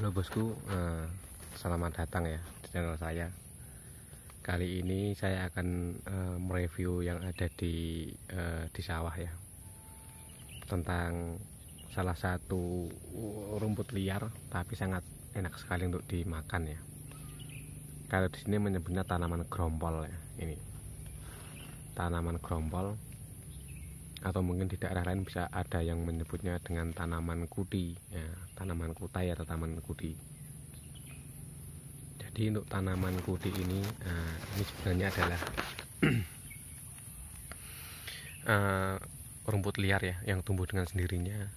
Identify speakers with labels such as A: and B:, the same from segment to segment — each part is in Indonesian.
A: Halo bosku, eh, selamat datang ya di channel saya. Kali ini saya akan eh, mereview yang ada di eh, di sawah ya, tentang salah satu rumput liar tapi sangat enak sekali untuk dimakan ya. Kalau di sini menyebutnya tanaman grompol ya, ini tanaman grompol atau mungkin di daerah lain bisa ada yang menyebutnya dengan tanaman kudi, ya, tanaman kutai atau tanaman kudi. jadi untuk tanaman kuti ini uh, ini sebenarnya adalah uh, rumput liar ya yang tumbuh dengan sendirinya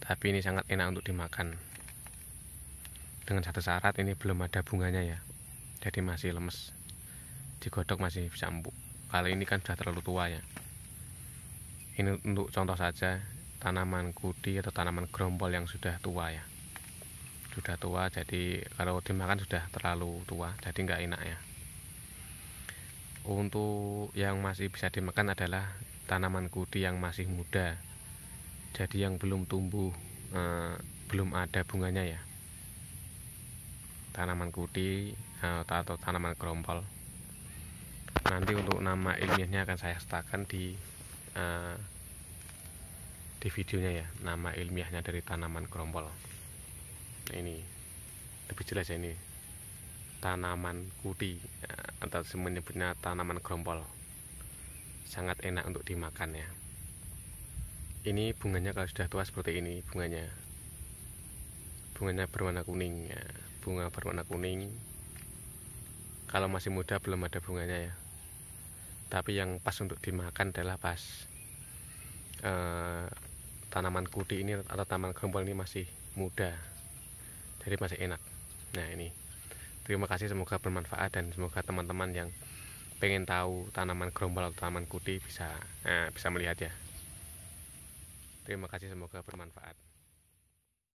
A: tapi ini sangat enak untuk dimakan dengan satu syarat ini belum ada bunganya ya jadi masih lemes digodok masih bisa empuk kalau ini kan sudah terlalu tua ya ini untuk contoh saja tanaman kudi atau tanaman gerombol yang sudah tua ya sudah tua jadi kalau dimakan sudah terlalu tua jadi nggak enak ya untuk yang masih bisa dimakan adalah tanaman kudi yang masih muda jadi yang belum tumbuh eh, belum ada bunganya ya tanaman kudi eh, atau tanaman gerombol nanti untuk nama ilmiahnya akan saya setakan di Eh, di videonya ya nama ilmiahnya dari tanaman kerompol nah, ini lebih jelas ya ini tanaman kuti eh, atau menyebutnya tanaman kerompol sangat enak untuk dimakan ya ini bunganya kalau sudah tua seperti ini bunganya bunganya berwarna kuning ya. bunga berwarna kuning kalau masih muda belum ada bunganya ya tapi yang pas untuk dimakan adalah pas uh, tanaman kudi ini atau tanaman gembol ini masih muda jadi masih enak nah ini terima kasih semoga bermanfaat dan semoga teman-teman yang pengen tahu tanaman gerombol atau tanaman kudi bisa eh, bisa melihat ya terima kasih semoga bermanfaat